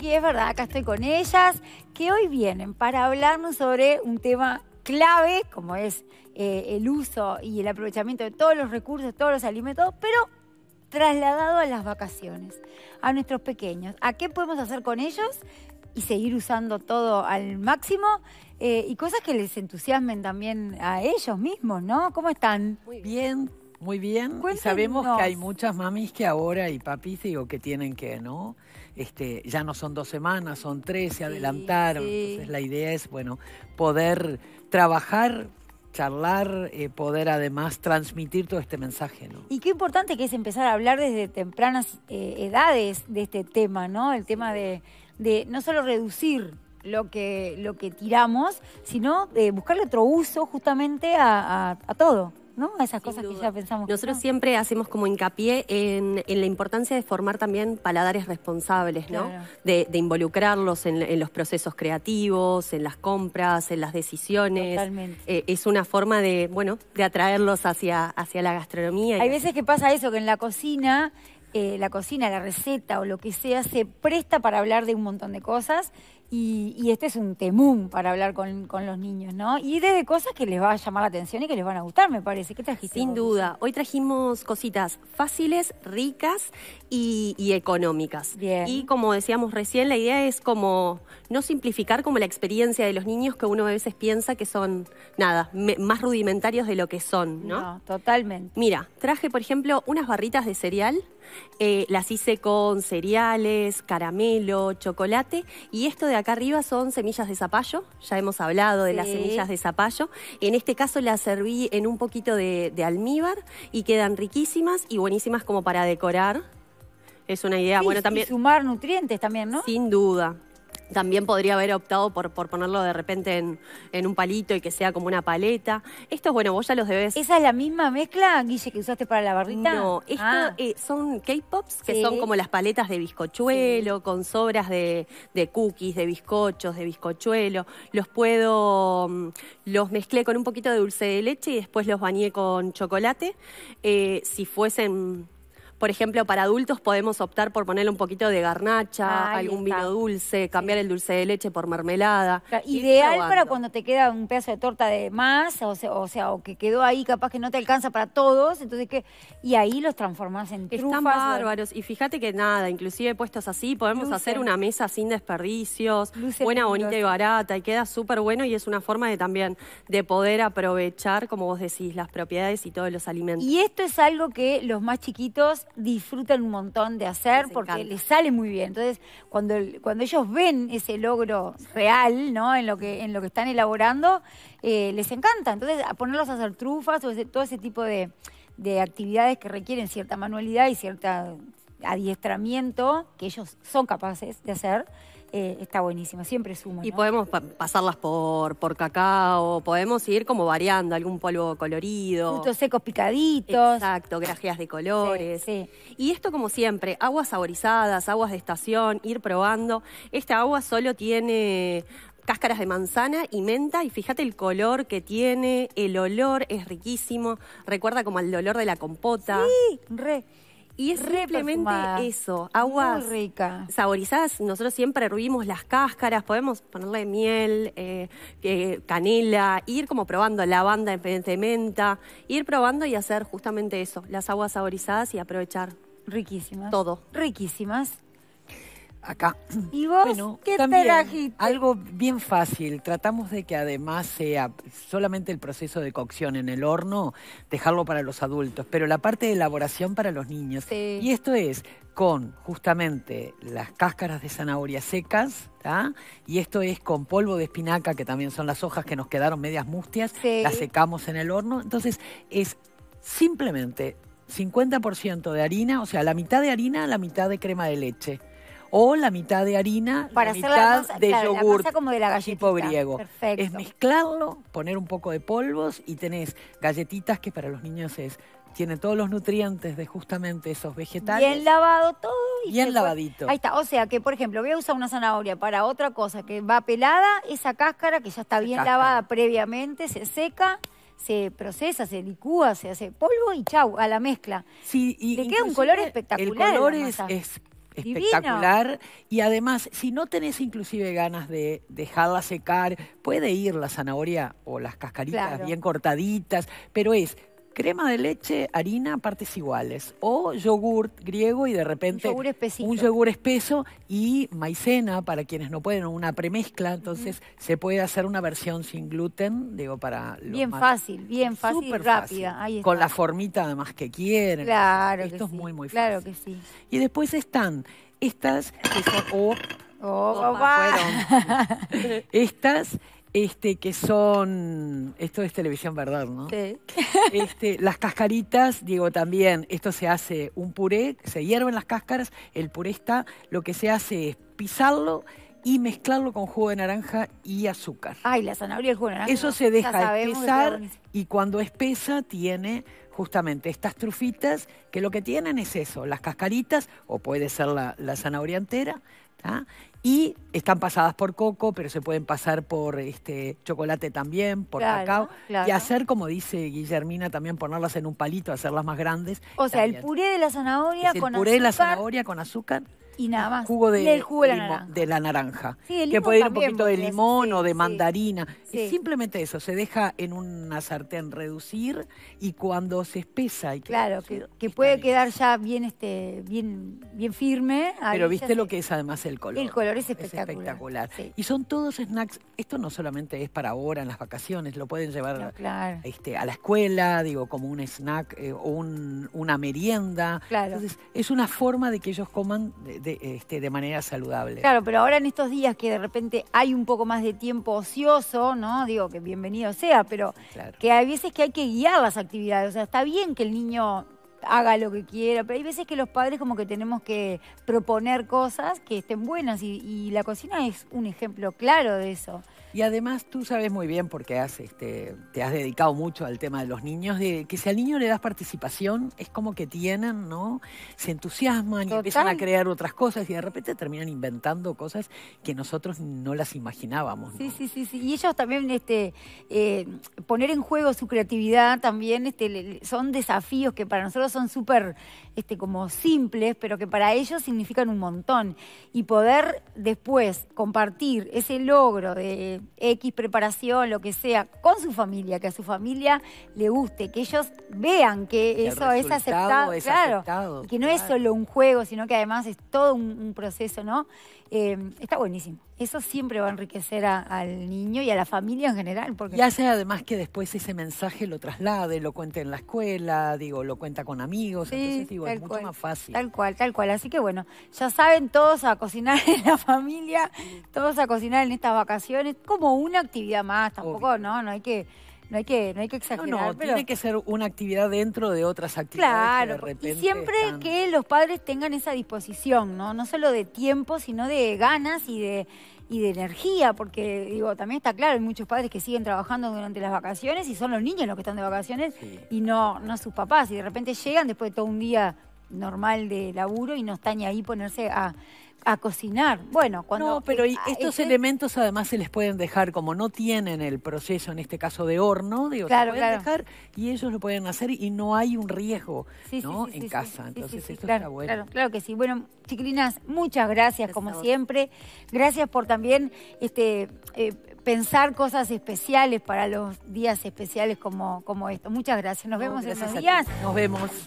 Y es verdad, acá estoy con ellas, que hoy vienen para hablarnos sobre un tema clave, como es eh, el uso y el aprovechamiento de todos los recursos, todos los alimentos, pero trasladado a las vacaciones, a nuestros pequeños. ¿A qué podemos hacer con ellos? y seguir usando todo al máximo eh, y cosas que les entusiasmen también a ellos mismos, ¿no? ¿Cómo están? Muy bien. Muy bien. sabemos que hay muchas mamis que ahora y papis digo que tienen que, ¿no? Este, ya no son dos semanas, son tres, se adelantaron. Entonces la idea es, bueno, poder trabajar charlar, eh, poder además transmitir todo este mensaje. ¿no? Y qué importante que es empezar a hablar desde tempranas eh, edades de este tema, ¿no? El tema de, no solo reducir lo que, lo que tiramos, sino de eh, buscarle otro uso justamente a todo. ¿no? Esas cosas que ya pensamos. Nosotros ah. siempre hacemos como hincapié en, la importancia de formar también paladares responsables, ¿no? De, involucrarlos en, los procesos creativos, en las compras, en las decisiones. Totalmente. Eh, es una forma de, bueno, de atraerlos hacia, hacia la gastronomía. Hay veces que pasa eso, que en la cocina... Eh, la cocina, la receta o lo que sea, se presta para hablar de un montón de cosas y, este es un temún para hablar con, los niños, ¿no? Y desde cosas que les va a llamar la atención y que les van a gustar, me parece. ¿Qué trajiste? Sin duda. Hoy trajimos cositas fáciles, ricas y, económicas. Bien. Y como decíamos recién, la idea es como no simplificar como la experiencia de los niños que uno a veces piensa que son, nada, más rudimentarios de lo que son, ¿no? No, totalmente. Mira, traje, por ejemplo, unas barritas de cereal eh, las hice con cereales, caramelo, chocolate y esto de acá arriba son semillas de zapallo, ya hemos hablado de las semillas de zapallo, en este caso las serví en un poquito de, almíbar y quedan riquísimas y buenísimas como para decorar es una idea. también. Y sumar nutrientes también, ¿no? Sin duda, también podría haber optado por, por ponerlo de repente en, un palito y que sea como una paleta. Estos, bueno, vos ya los debes. ¿Esa es la misma mezcla, Guille, que usaste para la barrita? No, estos ah. eh, son K-pops, que son como las paletas de bizcochuelo, con sobras de, de, cookies, de bizcochos, de bizcochuelo. Los puedo. Mm, los mezclé con un poquito de dulce de leche y después los bañé con chocolate. Eh, si fuesen por ejemplo, para adultos podemos optar por ponerle un poquito de garnacha, algún vino dulce, cambiar el dulce de leche por mermelada. ideal para cuando te queda un pedazo de torta de más, o sea, o que quedó ahí, capaz que no te alcanza para todos, entonces que y ahí los transformás en trufas. Están bárbaros y fíjate que nada, inclusive puestos así podemos hacer una mesa sin desperdicios, buena, bonita y barata y queda súper bueno y es una forma de también de poder aprovechar, como vos decís, las propiedades y todos los alimentos. Y esto es algo que los más chiquitos disfrutan un montón de hacer porque les sale muy bien. Entonces, cuando, cuando ellos ven ese logro real, ¿no? En lo que, en lo que están elaborando, eh, les encanta. Entonces, a ponerlos a hacer trufas o todo ese tipo de, de actividades que requieren cierta manualidad y cierta adiestramiento que ellos son capaces de hacer, eh, está buenísimo, siempre suma. Y podemos pasarlas por, por cacao, podemos ir como variando, algún polvo colorido. Frutos secos picaditos. Exacto, grajeas de colores. Y esto como siempre, aguas saborizadas, aguas de estación, ir probando. Esta agua solo tiene cáscaras de manzana y menta y fíjate el color que tiene, el olor es riquísimo, recuerda como el olor de la compota. Sí, re. Y es simplemente eso, aguas saborizadas. Nosotros siempre hervimos las cáscaras, podemos ponerle miel, eh, eh canela, ir como probando lavanda de menta, ir probando y hacer justamente eso, las aguas saborizadas y aprovechar. Riquísimas. Todo. Riquísimas acá. ¿Y vos qué también, Algo bien fácil. Tratamos de que además sea solamente el proceso de cocción en el horno, dejarlo para los adultos, pero la parte de elaboración para los niños. Y esto es con justamente las cáscaras de zanahoria secas, y esto es con polvo de espinaca, que también son las hojas que nos quedaron medias mustias, las secamos en el horno. Entonces es simplemente 50% de harina, o sea, la mitad de harina, la mitad de crema de leche o la mitad de harina, la mitad de yogur como de la tipo griego. Es mezclarlo, poner un poco de polvos y tenés galletitas que para los niños es tiene todos los nutrientes de justamente esos vegetales. Bien lavado todo. Y bien lavadito. Ahí está. O sea que, por ejemplo, voy a usar una zanahoria para otra cosa que va pelada, esa cáscara que ya está bien lavada previamente, se seca se procesa, se licúa, se hace polvo y chau, a la mezcla. Sí, y Le queda un color espectacular. El color es, espectacular. Y además, si no tenés inclusive ganas de dejarla secar, puede ir la zanahoria o las cascaritas bien cortaditas, pero es crema de leche, harina, partes iguales. O yogur griego y de repente un yogur, espesito. un yogur espeso y maicena para quienes no pueden, una premezcla. Entonces se puede hacer una versión sin gluten, digo, para los Bien fácil, bien fácil y rápida. Con la formita además que quieren. Claro. Esto es muy, muy fácil. Claro que sí. Y después están estas que son. Oh, oh, estas este, que son, esto es televisión verdad, ¿no? Sí. Este, las cascaritas, digo también, esto se hace un puré, se hierven las cáscaras, el puré está, lo que se hace es pisarlo y mezclarlo con jugo de naranja y azúcar. Ay, la zanahoria y el jugo de naranja. Eso se deja espesar y cuando espesa tiene justamente estas trufitas que lo que tienen es eso, las cascaritas o puede ser la zanahoria entera, y están pasadas por coco, pero se pueden pasar por este, chocolate también, por cacao. Y hacer, como dice Guillermina, también ponerlas en un palito, hacerlas más grandes. O sea, el puré de la zanahoria con El puré de la zanahoria con azúcar y nada más. Jugo de, el jugo de, la, naranja. que puede ir un poquito de limón o de mandarina. Es simplemente eso, se deja en una sartén reducir y cuando se espesa y que Claro, que, puede quedar ya bien este bien bien firme. Pero viste lo que es además el color. El color es espectacular. espectacular. Y son todos snacks, esto no solamente es para ahora en las vacaciones, lo pueden llevar este, a la escuela, digo, como un snack eh, o una merienda. Entonces, es una forma de que ellos coman este, de, manera saludable. Claro, pero ahora en estos días que de repente hay un poco más de tiempo ocioso, ¿no? Digo que bienvenido sea, pero que hay veces que hay que guiar las actividades. O sea, está bien que el niño haga lo que quiera, pero hay veces que los padres como que tenemos que proponer cosas que estén buenas y, la cocina es un ejemplo claro de eso. Y además tú sabes muy bien, porque este, te has dedicado mucho al tema de los niños, que si al niño le das participación, es como que tienen, ¿no? Se entusiasman y empiezan a crear otras cosas y de repente terminan inventando cosas que nosotros no las imaginábamos. Sí, sí, sí, sí. Y ellos también, este, eh, poner en juego su creatividad también, este, son desafíos que para nosotros son súper este, como simples, pero que para ellos significan un montón. Y poder después compartir ese logro de X preparación, lo que sea, con su familia, que a su familia le guste, que ellos vean que eso es aceptado, claro, que no es solo un juego, sino que además es todo un, proceso, ¿no? Eh, está buenísimo eso siempre va a enriquecer al niño y a la familia en general. Porque... ya sea además que después ese mensaje lo traslade, lo cuente en la escuela, digo, lo cuenta con amigos, es mucho más fácil. Tal cual, tal cual. Así que bueno, ya saben, todos a cocinar en la familia, todos a cocinar en estas vacaciones, como una actividad más, tampoco, ¿no? No hay que no hay que, no hay que exagerar. No, tiene que ser una actividad dentro de otras actividades. Claro, de repente y siempre que los padres tengan esa disposición, ¿no? No solo de tiempo, sino de ganas y de y de energía, porque digo, también está claro, hay muchos padres que siguen trabajando durante las vacaciones y son los niños los que están de vacaciones y no, no sus papás. Y de repente llegan después de todo un día normal de laburo y no están ni ahí ponerse a a cocinar. Bueno, cuando... No, pero ah, estos elementos además se les pueden dejar, como no tienen el proceso, en este caso de horno, digo, claro, se pueden dejar y ellos lo pueden hacer y no hay un riesgo ¿no? en casa. Entonces esto claro, está bueno. Claro, que sí. Bueno, chiquilinas, muchas gracias, como siempre. Gracias por también este, eh, pensar cosas especiales para los días especiales como, como esto. Muchas gracias. Nos vemos en los días. Nos vemos.